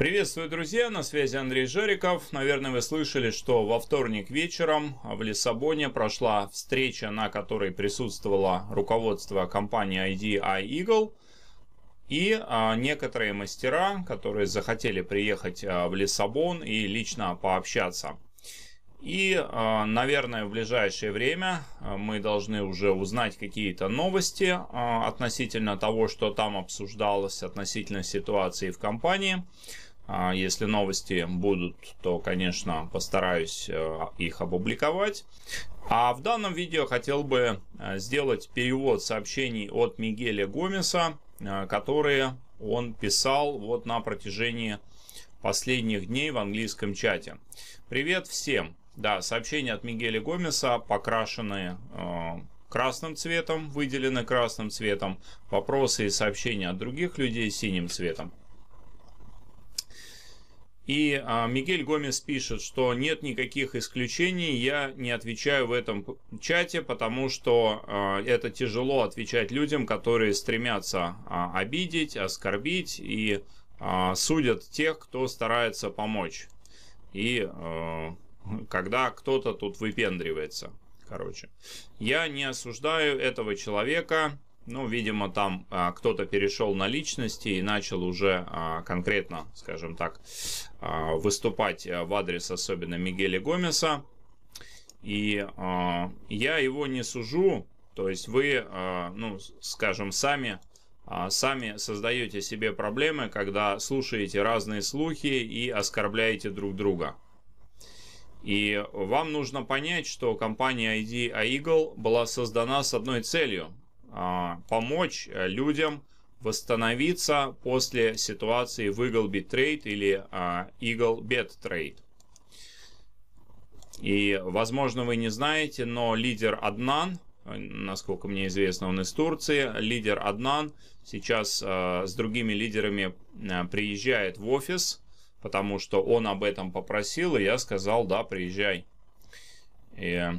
Приветствую, друзья! На связи Андрей Жориков. Наверное, вы слышали, что во вторник вечером в Лиссабоне прошла встреча, на которой присутствовало руководство компании IDI Eagle «А и а, некоторые мастера, которые захотели приехать а, в Лиссабон и лично пообщаться. И, наверное, в ближайшее время мы должны уже узнать какие-то новости относительно того, что там обсуждалось, относительно ситуации в компании. А если новости будут, то, конечно, постараюсь э, их опубликовать. А в данном видео хотел бы э, сделать перевод сообщений от Мигеля Гомеса, э, которые он писал вот на протяжении последних дней в английском чате. Привет всем! Да, сообщения от Мигеля Гомеса покрашены красным цветом, выделены красным цветом. Вопросы и сообщения от других людей синим цветом. И а, Мигель Гомес пишет, что нет никаких исключений, я не отвечаю в этом чате, потому что а, это тяжело отвечать людям, которые стремятся а, обидеть, оскорбить и а, судят тех, кто старается помочь. И а, когда кто-то тут выпендривается, короче. Я не осуждаю этого человека, ну, видимо, там а, кто-то перешел на личности и начал уже а, конкретно, скажем так, а, выступать э, в адрес особенно Мигеля Гомеса. И а, я его не сужу, то есть вы, а, ну, скажем, сами сами создаете себе проблемы, когда слушаете разные слухи и оскорбляете друг друга. И вам нужно понять, что компания ID Eagle была создана с одной целью – помочь э, людям – восстановиться после ситуации в Eagle Bit Trade или а, Eagle Bet Trade. И, возможно, вы не знаете, но лидер Аднан, насколько мне известно, он из Турции, лидер Аднан сейчас а, с другими лидерами а, приезжает в офис, потому что он об этом попросил, и я сказал, да, приезжай. И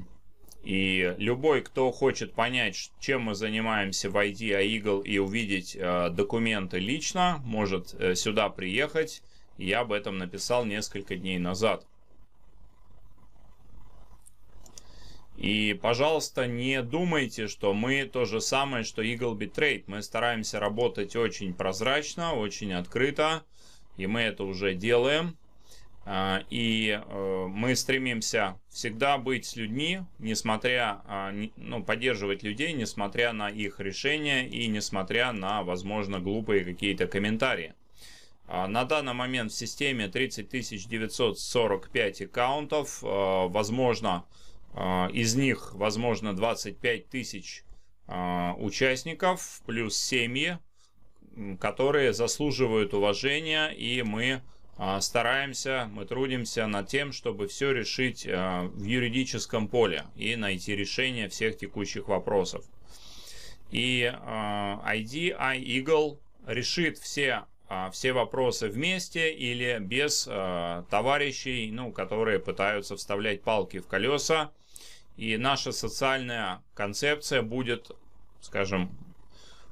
и любой, кто хочет понять, чем мы занимаемся в ID Eagle а и увидеть э, документы лично, может э, сюда приехать. Я об этом написал несколько дней назад. И, пожалуйста, не думайте, что мы то же самое, что Eagle Bitrate. Мы стараемся работать очень прозрачно, очень открыто. И мы это уже делаем. А, и э, мы стремимся всегда быть с людьми, несмотря, а, ну, поддерживать людей, несмотря на их решения и несмотря на, возможно, глупые какие-то комментарии. А, на данный момент в системе 30 945 аккаунтов, возможно, из них, возможно, 25 тысяч участников, плюс семьи, которые заслуживают уважения, и мы а, стараемся, мы трудимся над тем, чтобы все решить а, в юридическом поле и найти решение всех текущих вопросов. И а, ID iEagle решит все, все вопросы вместе или без товарищей, ну, которые пытаются вставлять палки в колеса. И наша социальная концепция будет, скажем,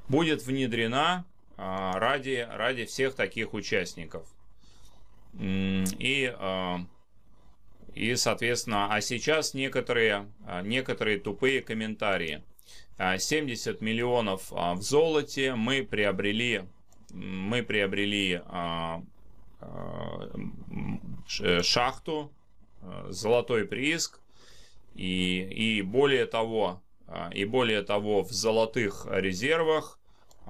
будет внедрена ради, ради всех таких участников. И, а, и соответственно, а сейчас некоторые, а, некоторые тупые комментарии. 70 а, миллионов в золоте мы приобрели, мы приобрели э, шахту, золотой прииск. И, и более того, и более того, в золотых резервах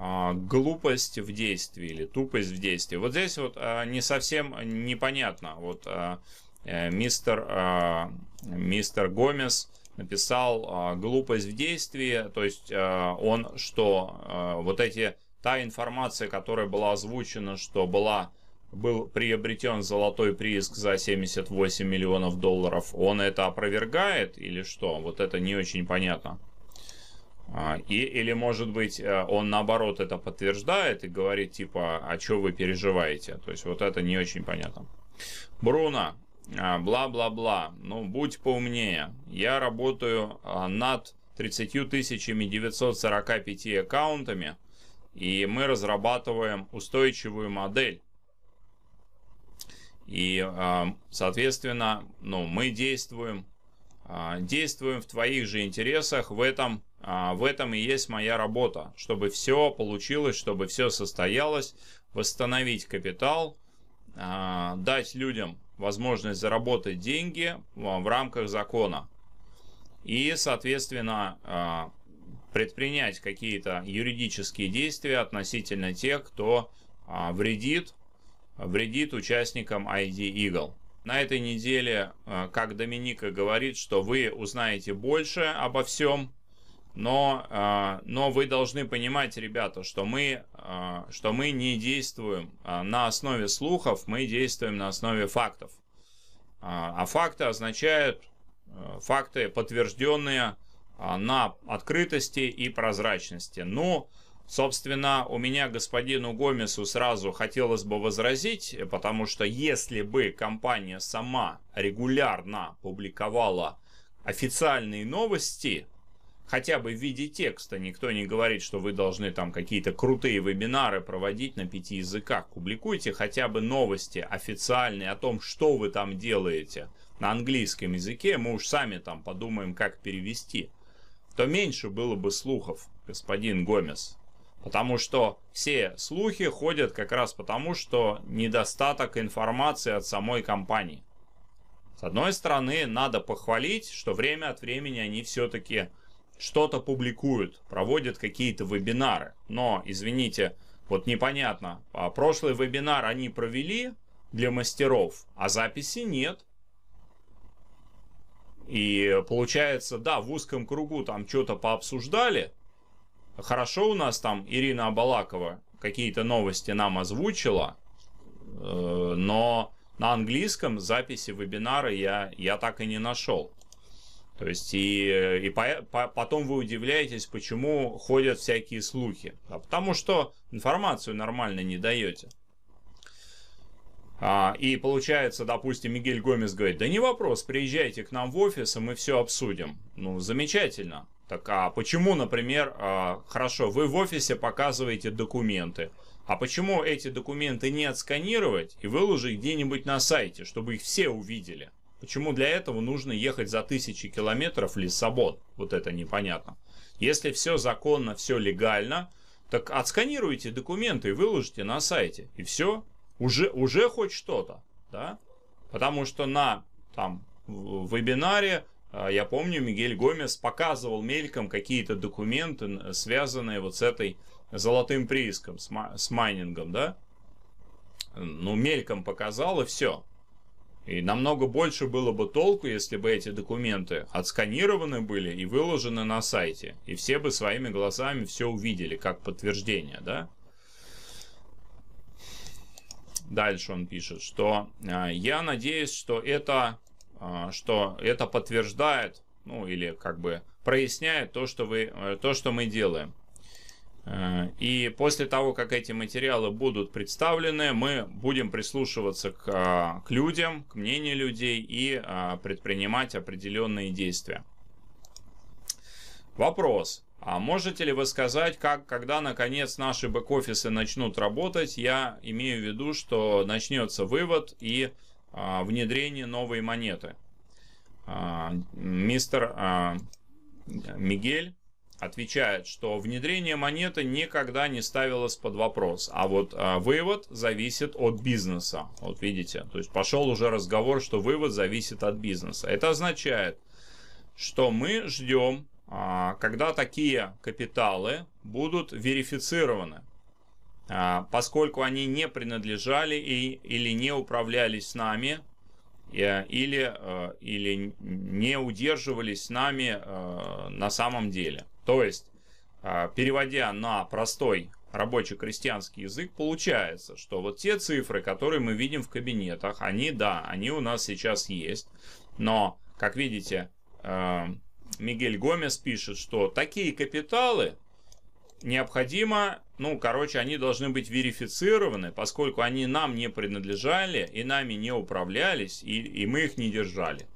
а, глупость в действии или тупость в действии. Вот здесь вот а, не совсем непонятно. Вот а, э, мистер, мистер Гомес написал глупость в действии, то есть он что, вот эти, та информация, которая была озвучена, что была был приобретен золотой прииск за 78 миллионов долларов, он это опровергает или что? Вот это не очень понятно. А, и, или, может быть, э, он наоборот это подтверждает и говорит, типа, а что вы переживаете? То есть вот это не очень понятно. Бруно, а, бла-бла-бла, ну будь поумнее. Я работаю а, над 30 945 аккаунтами, и мы разрабатываем устойчивую модель. И, соответственно, ну, мы действуем, действуем в твоих же интересах в этом а, в этом и есть моя работа, чтобы все получилось, чтобы все состоялось, восстановить капитал, а, дать людям возможность заработать деньги а, в, рамках закона. И, соответственно, предпринять какие-то юридические действия относительно тех, кто вредит, вредит участникам ID Eagle. На этой неделе, как Доминика говорит, что вы узнаете больше обо всем, но, а, но вы должны понимать, ребята, что мы, а, что мы не действуем а, на основе слухов, мы действуем на основе фактов. А факты означают э, факты, подтвержденные на открытости и прозрачности. Ну, собственно, у меня господину Гомесу сразу хотелось бы возразить, потому что если бы компания сама регулярно публиковала официальные новости – хотя бы в виде текста. Никто не говорит, что вы должны там какие-то крутые вебинары проводить на пяти языках. Публикуйте хотя бы новости официальные о том, что вы там делаете на английском языке. Мы уж сами там подумаем, как перевести. То меньше было бы слухов, господин Гомес. Потому что все слухи ходят как раз потому, что недостаток информации от самой компании. С одной стороны, надо похвалить, что время от времени они все-таки что-то публикуют, проводят какие-то вебинары. Но, извините, вот непонятно, а прошлый вебинар они провели для мастеров, а записи нет. И получается, да, в узком кругу там что-то пообсуждали. Хорошо у нас там Ирина Абалакова какие-то новости нам озвучила, э, но на английском записи вебинара я, я так и не нашел. То есть и, и по, по, потом вы удивляетесь, почему ходят всякие слухи. Да, потому что информацию нормально не даете. А, и получается, допустим, Мигель Гомес говорит, да не вопрос, приезжайте к нам в офис, и мы все обсудим. Ну, замечательно. Так а почему, например, а, хорошо, вы в офисе показываете документы, а почему эти документы не отсканировать и выложить где-нибудь на сайте, чтобы их все увидели? Почему для этого нужно ехать за тысячи километров в Лиссабон? Вот это непонятно. Если все законно, все легально, так отсканируйте документы и выложите на сайте. И все. Уже, уже хоть что-то. Да? Потому что на там, вебинаре, э, я помню, Мигель Гомес показывал мельком какие-то документы, связанные вот с этой золотым прииском, с майнингом, да? Ну, мельком показал и все. И намного больше было бы толку, если бы эти документы отсканированы были и выложены на сайте. И все бы своими глазами все увидели, как подтверждение, да? Дальше он пишет, что а, я надеюсь, что это, а, что это подтверждает, ну или как бы проясняет то, что, вы, э, то, что мы делаем. Э, и после того, как эти материалы будут представлены, мы будем прислушиваться к, а, к людям, к мнению людей и а, предпринимать определенные действия. Вопрос. А можете ли вы сказать, как, когда наконец наши бэк-офисы начнут работать, я имею в виду, что начнется вывод и а, внедрение новой монеты? А, мистер а, Мигель отвечает, что внедрение монеты никогда не ставилось под вопрос, а вот а, вывод зависит от бизнеса. Вот видите, то есть пошел уже разговор, что вывод зависит от бизнеса. Это означает, что мы ждем, а, когда такие капиталы будут верифицированы, а, поскольку они не принадлежали и, или не управлялись нами, или, э, или не удерживались с нами э, на самом деле. То есть, а, переводя на простой рабочий крестьянский язык, получается, что вот те цифры, которые мы видим в кабинетах, они, да, они у нас сейчас есть, но, как видите, а, Мигель Гомес пишет, что такие капиталы необходимо, ну, короче, они должны быть верифицированы, поскольку они нам не принадлежали и нами не управлялись, и, и мы их не держали.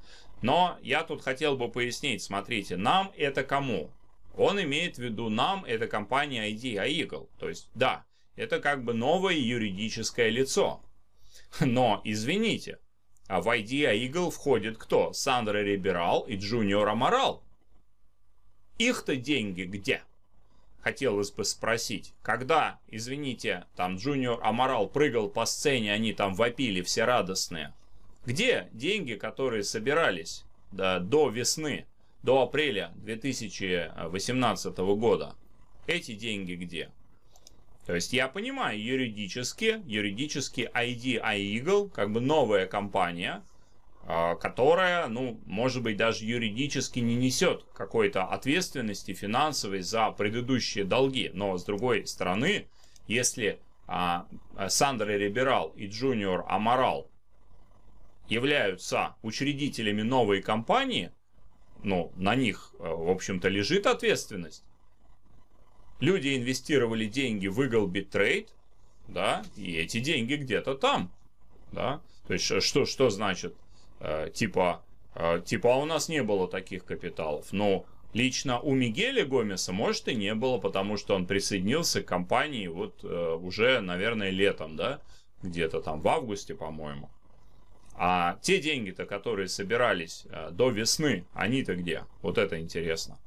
Но я тут хотел бы пояснить, смотрите, нам это кому? Он имеет в виду нам, это компания Idea а Eagle. То есть, да, это как бы новое юридическое лицо. Но, извините, а в Idea а Eagle входит кто? Сандра Риберал и Джуниор Аморал. Их-то деньги где? Хотелось бы спросить. Когда, извините, там Джуниор Аморал прыгал по сцене, они там вопили все радостные. Где деньги, которые собирались да, до весны? до апреля 2018 года. Эти деньги где? То есть я понимаю, юридически, юридически ID iEagle, как бы новая компания, а, которая, ну, может быть, даже юридически не несет какой-то ответственности финансовой за предыдущие долги. Но, с другой стороны, если а, Сандра Риберал и Джуниор Амарал являются учредителями новой компании – ну, на них, э, в общем-то, лежит ответственность. Люди инвестировали деньги в Eagle Bitrate, да, и эти деньги где-то там, да. То есть, э, что, что значит, э, типа, э, типа, а у нас не было таких капиталов. Но лично у Мигеля Гомеса, может, и не было, потому что он присоединился к компании вот э, уже, наверное, летом, да, где-то там в августе, по-моему. А те деньги-то, которые собирались э, до весны, они-то где? Вот это интересно.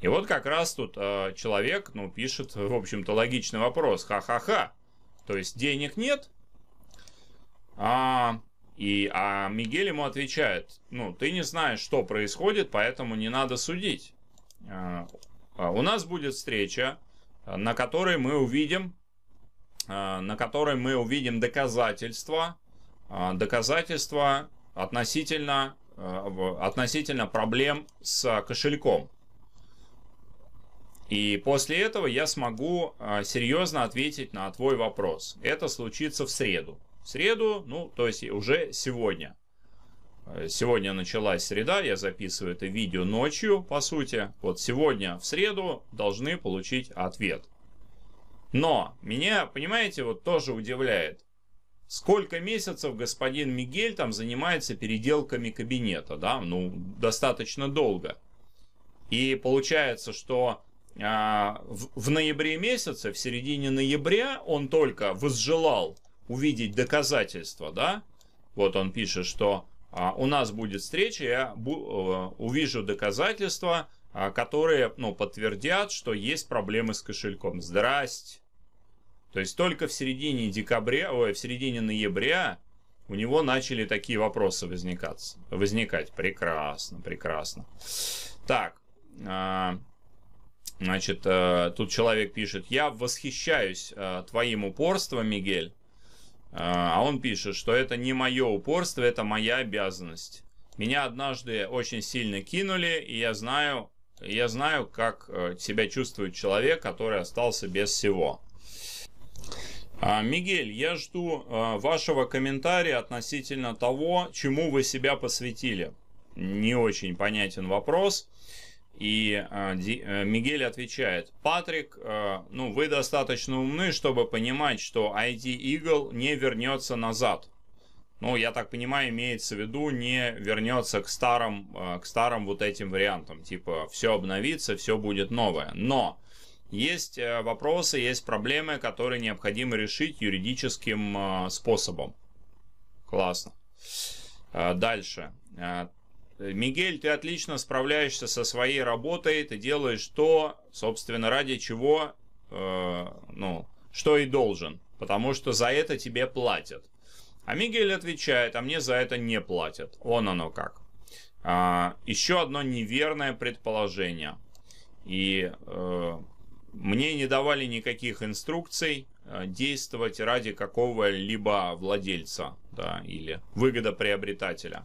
И вот как раз тут э, человек, ну, пишет, э, в общем-то, логичный вопрос. Ха-ха-ха. То есть денег нет. А, и, а Мигель ему отвечает, ну, ты не знаешь, что происходит, поэтому не надо судить. у нас будет встреча, на которой мы увидим, на которой мы увидим доказательства а, доказательства относительно, а, относительно проблем с кошельком. И после этого я смогу а, серьезно ответить на твой вопрос. Это случится в среду. В среду, ну, то есть уже сегодня. Сегодня началась среда, я записываю это видео ночью, по сути. Вот сегодня в среду должны получить ответ. Но меня, понимаете, вот тоже удивляет. Сколько месяцев господин Мигель там занимается переделками кабинета, да, ну, достаточно долго. И получается, что а, в, в ноябре месяце, в середине ноября, он только возжелал увидеть доказательства, да, вот он пишет, что а, у нас будет встреча, я бу, э, увижу доказательства, а, которые, ну, подтвердят, что есть проблемы с кошельком. Здрасте. То есть только в середине декабря, ой, в середине ноября у него начали такие вопросы возникать, возникать. Прекрасно, прекрасно. Так, а, значит, э, тут человек пишет, я восхищаюсь э, твоим упорством, Мигель. Э, а он пишет, что это не мое упорство, это моя обязанность. Меня однажды очень сильно кинули, и я знаю, я знаю, как себя чувствует человек, который остался без всего. А, Мигель, я жду а, вашего комментария относительно того, чему вы себя посвятили. Не очень понятен вопрос. И а, э, Мигель отвечает, Патрик, ну вы достаточно умны, чтобы понимать, что ID Eagle не вернется назад. Ну, я так понимаю, имеется в виду не вернется к старым, к старым вот этим вариантам. Типа, все обновится, все будет новое. Но есть э, вопросы, есть проблемы, которые необходимо решить юридическим э, способом. Классно. Э, дальше. Мигель, ты отлично справляешься со своей работой, ты делаешь то, собственно, ради чего, ну, что и должен, потому что за это тебе платят. А Мигель отвечает, а мне за это не платят. Вон оно как. А, еще одно неверное предположение. И мне не давали никаких инструкций э, действовать ради какого-либо владельца да, или выгодоприобретателя.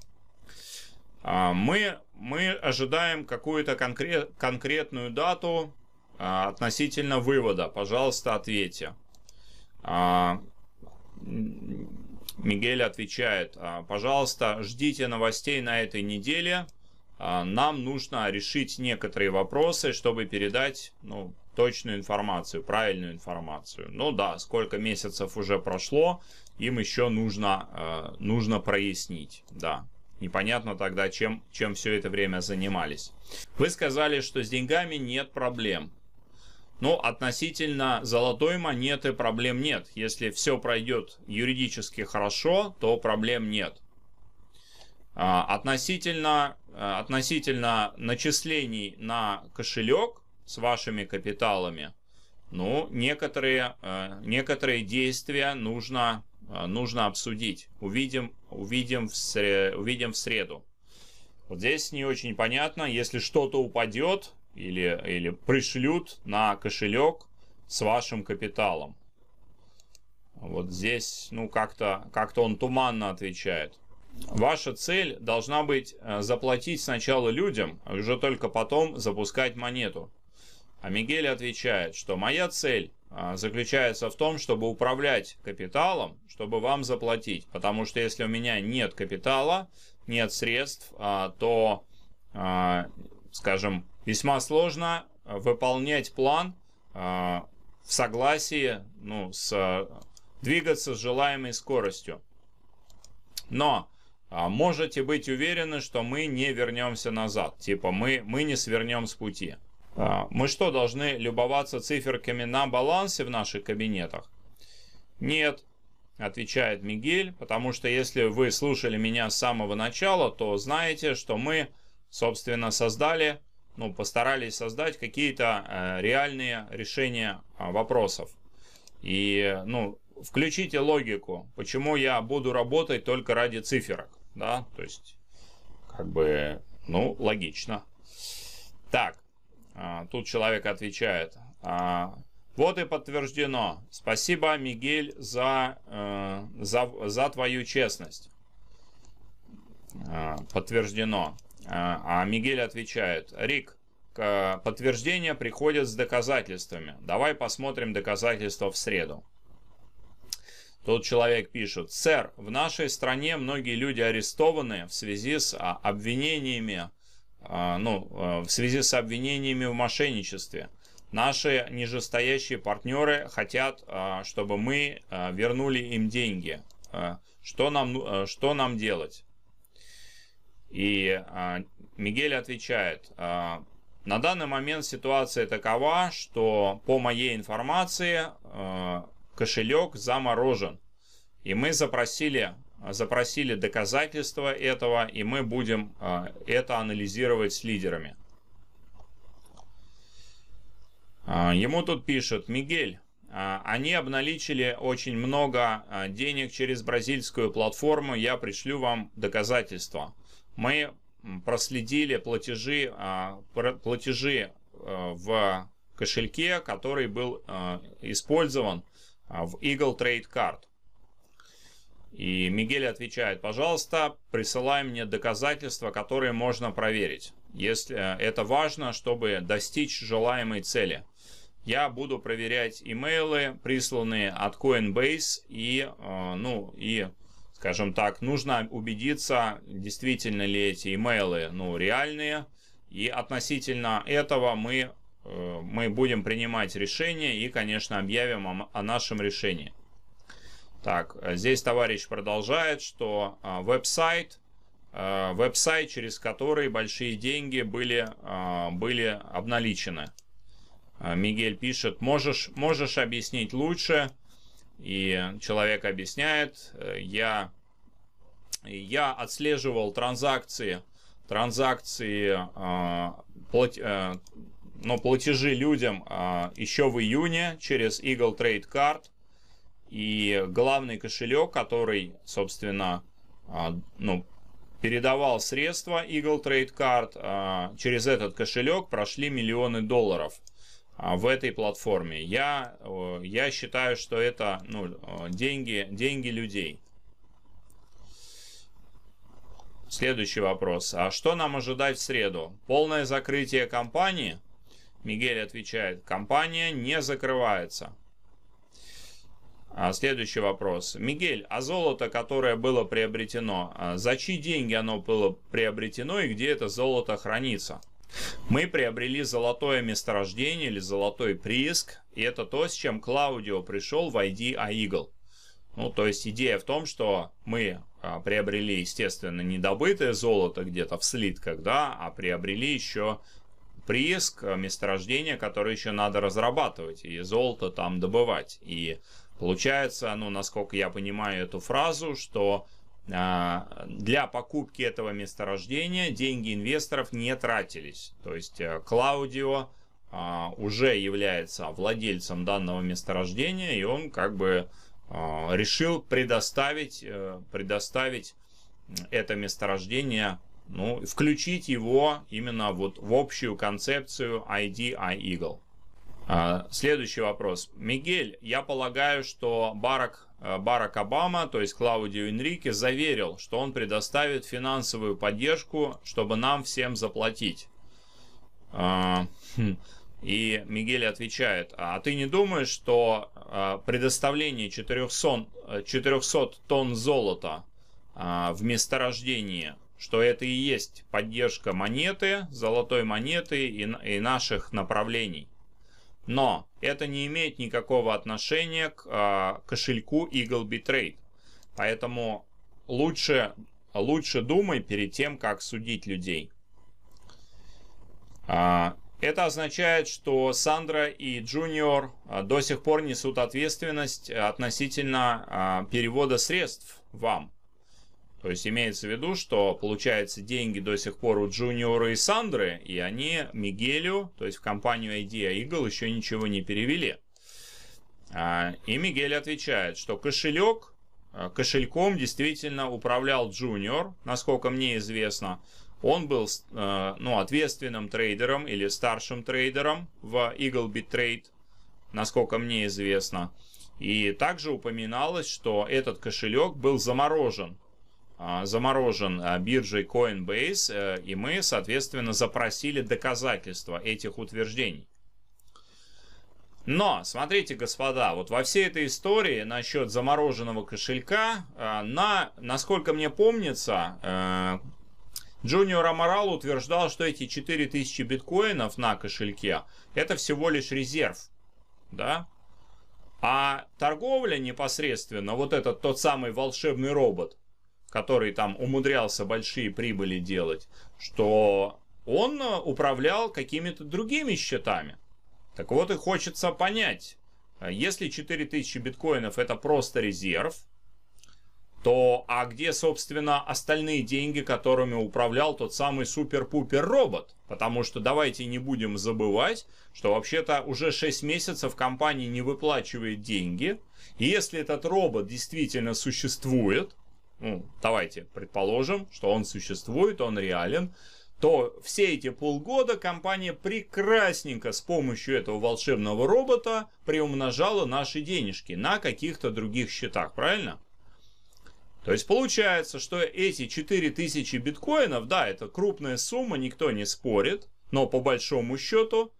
А, мы, мы ожидаем какую-то конкрет, конкретную дату а, относительно вывода. Пожалуйста, ответьте. А, Мигель отвечает, пожалуйста, ждите новостей на этой неделе. Нам нужно решить некоторые вопросы, чтобы передать ну, точную информацию, правильную информацию. Ну да, сколько месяцев уже прошло, им еще нужно, э, нужно прояснить, да. Непонятно тогда, чем, чем все это время занимались. Вы сказали, что с деньгами нет проблем. Ну, относительно золотой монеты проблем нет. Если все пройдет юридически хорошо, то проблем нет. А, относительно, э, относительно начислений на кошелек, с вашими капиталами. Ну, некоторые, э, некоторые действия нужно, э, нужно обсудить. Увидим, увидим, в сре, увидим в среду. Вот здесь не очень понятно, если что-то упадет или, или пришлют на кошелек с вашим капиталом. Вот здесь, ну, как-то как, -то, он туманно отвечает. Ваша цель должна быть э, заплатить сначала людям, а уже только потом запускать монету. А Мигель отвечает, что моя цель а, заключается в том, чтобы управлять капиталом, чтобы вам заплатить. Потому что если у меня нет капитала, нет средств, а, то, а, скажем, весьма сложно выполнять план в согласии, ну, с, двигаться с желаемой скоростью. Но можете быть уверены, что мы не вернемся назад. Типа мы, мы не свернем с пути. А, мы что, должны любоваться циферками на балансе в наших кабинетах? Нет, отвечает Мигель, потому что если вы слушали меня с самого начала, то знаете, что мы, собственно, создали, ну, постарались создать какие-то э, реальные решения а, вопросов. И, ну, включите логику, почему я буду работать только ради циферок, да, то есть, как бы, ну, логично. Так, а, тут человек отвечает. «А, вот и подтверждено. Спасибо, Мигель, за, э, за, за твою честность. А, подтверждено. А Мигель отвечает. Рик, подтверждение приходит с доказательствами. Давай посмотрим доказательства в среду. Тот человек пишет, сэр, в нашей стране многие люди арестованы в связи с обвинениями а, ну, а, в связи с обвинениями в мошенничестве. Наши нижестоящие партнеры хотят, а, чтобы мы вернули им деньги. Что нам, ну, что нам делать? И Мигель отвечает, на данный момент ситуация такова, что по моей информации кошелек заморожен. И мы запросили запросили доказательства этого, и мы будем а, это анализировать с лидерами. А, ему тут пишут, Мигель, а, они обналичили очень много денег через бразильскую платформу, я пришлю вам доказательства. Мы проследили платежи, платежи в кошельке, который был использован в Eagle Trade Card. И Мигель отвечает, пожалуйста, присылай мне доказательства, которые можно проверить, если э, это важно, чтобы достичь желаемой цели. Я буду проверять имейлы, присланные от Coinbase, и, э, ну, и, скажем так, нужно убедиться, действительно ли эти имейлы, ну, реальные, и относительно этого мы, э, мы будем принимать решение и, конечно, объявим о, о нашем решении. Так, э, здесь товарищ продолжает, что а, веб-сайт, а, веб-сайт, через который большие деньги были, а, были обналичены. А, Мигель пишет, можешь, можешь объяснить лучше. И человек объясняет, э, я, я отслеживал транзакции, транзакции, а, плат, э, но платежи людям а, еще в июне через Eagle Trade Card – и главный кошелек, который, собственно, а, ну, передавал средства Eagle Trade Card, а, через этот кошелек прошли миллионы долларов а, в этой платформе. Я, я считаю, что это ну, деньги, деньги людей. Следующий вопрос. А что нам ожидать в среду? Полное закрытие компании? Мигель отвечает, компания не закрывается. А, следующий вопрос. Мигель, а золото, которое было приобретено, а, за чьи деньги оно было приобретено и где это золото хранится? Мы приобрели золотое месторождение или золотой прииск, и это то, с чем Клаудио пришел в ID Eagle. Ну, то есть идея в том, что мы а, приобрели, естественно, не добытое золото где-то в слитках, да, а приобрели еще прииск, месторождение, которое еще надо разрабатывать и золото там добывать. И Получается, ну, насколько я понимаю эту фразу, что а, для покупки этого месторождения деньги инвесторов не тратились. То есть э, Клаудио а, уже является владельцем данного месторождения, и он как бы а, решил предоставить, э, предоставить это месторождение, ну, включить его именно вот в общую концепцию ID iEagle. А, следующий вопрос. Мигель, я полагаю, что Барак, э, Барак Обама, то есть Клаудио Энрике, заверил, что он предоставит финансовую поддержку, чтобы нам всем заплатить. А, хм. И Мигель отвечает, а ты не думаешь, что а, предоставление 400, тонн золота в месторождении, что это и есть поддержка монеты, золотой монеты и наших направлений? Но это не имеет никакого отношения к а, кошельку Eagle Trade. Поэтому лучше, лучше думай перед тем, как судить людей. А, это означает, что Сандра и Джуниор а, до сих пор несут ответственность относительно перевода средств вам. То есть имеется в виду, что получается деньги до сих пор у Джуниора и Сандры, и они Мигелю, то есть в компанию Idea Eagle еще ничего не перевели. А, и Мигель отвечает, что кошелек, а, кошельком действительно управлял Джуниор, насколько мне известно. Он был а, ну, ответственным трейдером или старшим трейдером в Eaglebit Trade, насколько мне известно. И также упоминалось, что этот кошелек был заморожен а, заморожен а, биржей Coinbase, э, и мы, соответственно, запросили доказательства этих утверждений. Но, смотрите, господа, вот во всей этой истории насчет замороженного кошелька, э, на, насколько мне помнится, Джуниор э, Аморал утверждал, что эти 4000 биткоинов на кошельке – это всего лишь резерв, да? А торговля непосредственно, вот этот тот самый волшебный робот, который там умудрялся большие прибыли делать, что он э, управлял какими-то другими счетами. Так вот и хочется понять, э, если 4000 биткоинов это просто резерв, то а где, собственно, остальные деньги, которыми управлял тот самый супер-пупер робот? Потому что давайте не будем забывать, что вообще-то уже 6 месяцев компания не выплачивает деньги. И если этот робот действительно существует, ну, давайте предположим, что он существует, он реален, то все эти полгода компания прекрасненько с помощью этого волшебного робота приумножала наши денежки на каких-то других счетах, правильно? То есть получается, что эти 4000 биткоинов, да, это крупная сумма, никто не спорит, но по большому счету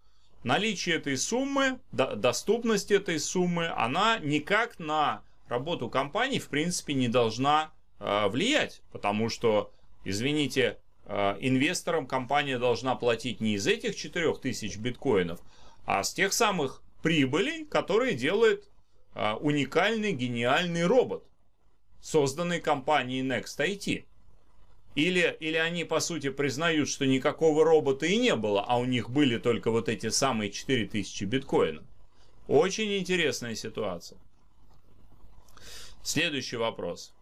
наличие этой суммы, доступность этой суммы, она никак на работу компании в принципе не должна Э, влиять, потому что, извините, э, инвесторам компания должна платить не из этих 4000 биткоинов, а с тех самых прибылей, которые делает э, уникальный гениальный робот, созданный компанией Next IT. Или, или они, по сути, признают, что никакого робота и не было, а у них были только вот эти самые 4000 биткоинов. Очень интересная ситуация. Следующий вопрос.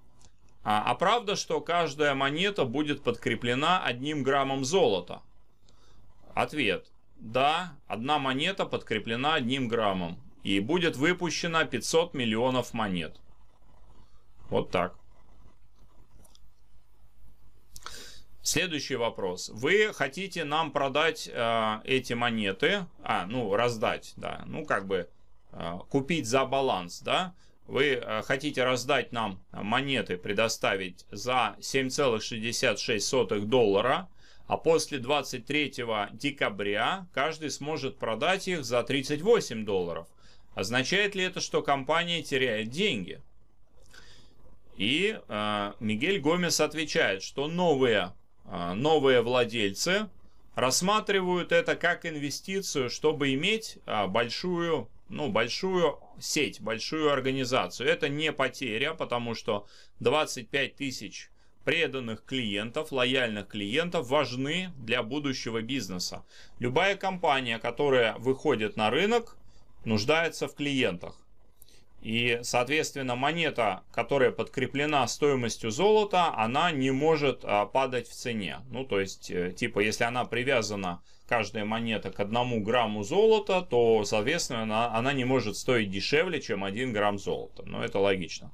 А, а правда, что каждая монета будет подкреплена одним граммом золота? Ответ. Да, одна монета подкреплена одним граммом. И будет выпущено 500 миллионов монет. Вот так. Следующий вопрос. Вы хотите нам продать э, эти монеты, а, ну, раздать, да, ну, как бы э, купить за баланс, да? вы э, хотите раздать нам э, монеты, предоставить за 7,66 доллара, а после 23 декабря каждый сможет продать их за 38 долларов. Означает ли это, что компания теряет деньги? И э, Мигель Гомес отвечает, что новые, э, новые владельцы рассматривают это как инвестицию, чтобы иметь э, большую ну, большую сеть, большую организацию. Это не потеря, потому что 25 тысяч преданных клиентов, лояльных клиентов важны для будущего бизнеса. Любая компания, которая выходит на рынок, нуждается в клиентах. И, соответственно, монета, которая подкреплена стоимостью золота, она не может а, падать в цене. Ну, то есть, э, типа, если она привязана, каждая монета, к одному грамму золота, то, соответственно, она, она не может стоить дешевле, чем один грамм золота. Но ну, это логично.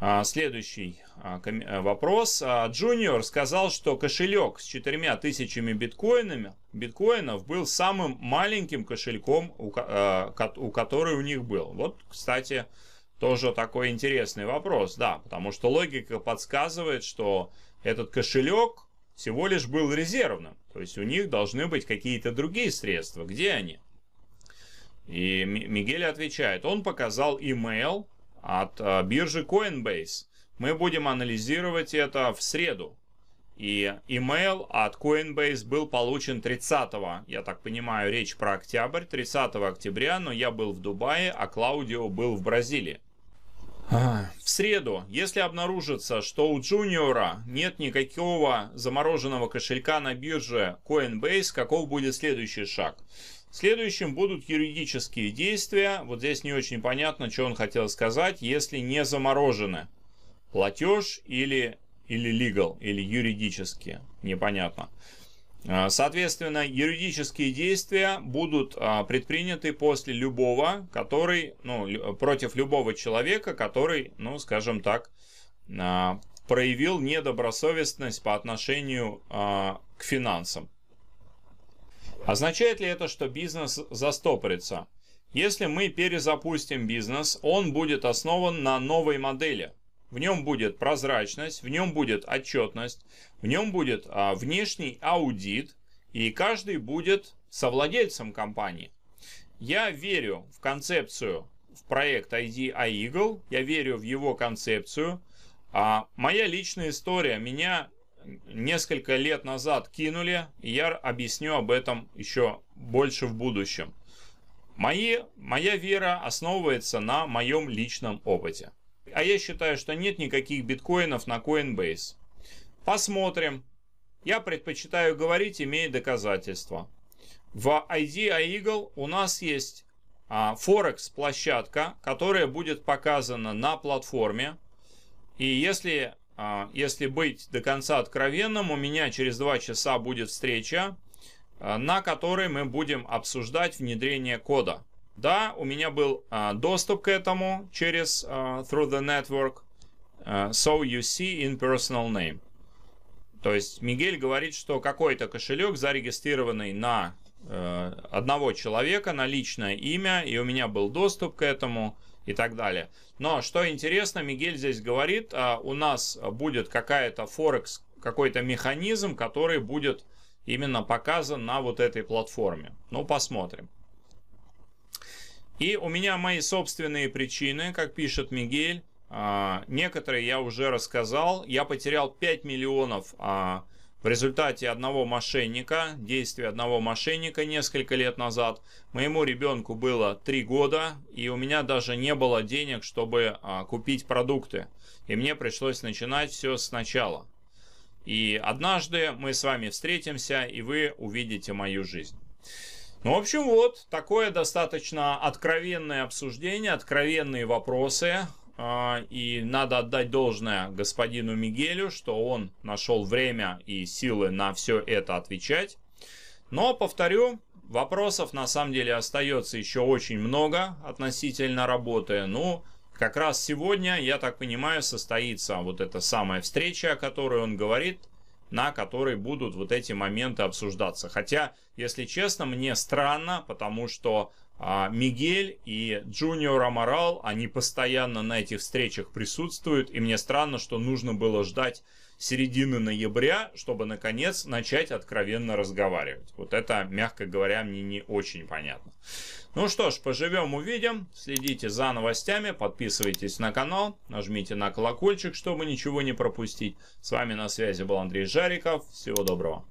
А, следующий а, э, вопрос. А, Джуниор сказал, что кошелек с четырьмя тысячами биткоинами, биткоинов был самым маленьким кошельком, у, э, у у них был. Вот, кстати, тоже такой интересный вопрос, да, потому что логика подсказывает, что этот кошелек всего лишь был резервным, то есть у них должны быть какие-то другие средства. Где они? И Мигель отвечает, он показал имейл, от э, биржи Coinbase. Мы будем анализировать это в среду. И email от Coinbase был получен 30, я так понимаю, речь про октябрь, 30 октября, но я был в Дубае, а Клаудио был в Бразилии. В среду, если обнаружится, что у Джуниора нет никакого замороженного кошелька на бирже Coinbase, каков будет следующий шаг? Следующим будут юридические действия. Вот здесь не очень понятно, что он хотел сказать, если не заморожены. Платеж или, или legal, или юридические. Непонятно. А, соответственно, юридические действия будут а, предприняты после любого, который, ну, против любого человека, который, ну, скажем так, а, проявил недобросовестность по отношению к финансам. Означает ли это, что бизнес застопорится? Если мы перезапустим бизнес, он будет основан на новой модели. В нем будет прозрачность, в нем будет отчетность, в нем будет а, внешний аудит, и каждый будет совладельцем компании. Я верю в концепцию, в проект ID iEagle, я верю в его концепцию. А моя личная история меня несколько лет назад кинули. Я объясню об этом еще больше в будущем. Мои, моя вера основывается на моем личном опыте. А я считаю, что нет никаких биткоинов на Coinbase. Посмотрим. Я предпочитаю говорить, имея доказательства. В Idea Eagle у нас есть а, Форекс-площадка, которая будет показана на платформе. И если а, если быть до конца откровенным, у меня через два часа будет встреча, а, на которой мы будем обсуждать внедрение кода. Да, у меня был а, доступ к этому через Through the Network, so you see in personal name. То есть Мигель говорит, что какой-то кошелек, зарегистрированный на э, одного человека, на личное имя, и у меня был доступ к этому, и так далее. Но что интересно, Мигель здесь говорит, а, у нас будет какая-то Форекс, какой-то механизм, который будет именно показан на вот этой платформе. Ну, посмотрим. И у меня мои собственные причины, как пишет Мигель. А, некоторые я уже рассказал. Я потерял 5 миллионов а, в результате одного мошенника, действия одного мошенника несколько лет назад, моему ребенку было 3 года, и у меня даже не было денег, чтобы а, купить продукты. И мне пришлось начинать все сначала. И однажды мы с вами встретимся, и вы увидите мою жизнь. Ну, в общем, вот такое достаточно откровенное обсуждение, откровенные вопросы. А, и надо отдать должное господину Мигелю, что он нашел время и силы на все это отвечать. Но, повторю, вопросов на самом деле остается еще очень много относительно работы. Ну, как раз сегодня, я так понимаю, состоится вот эта самая встреча, о которой он говорит, на которой будут вот эти моменты обсуждаться. Хотя, если честно, мне странно, потому что а Мигель и Джуниор Аморал, они постоянно на этих встречах присутствуют, и мне странно, что нужно было ждать середины ноября, чтобы наконец начать откровенно разговаривать. Вот это, мягко говоря, мне не очень понятно. Ну что ж, поживем, увидим. Следите за новостями, подписывайтесь на канал, нажмите на колокольчик, чтобы ничего не пропустить. С вами на связи был Андрей Жариков. Всего доброго.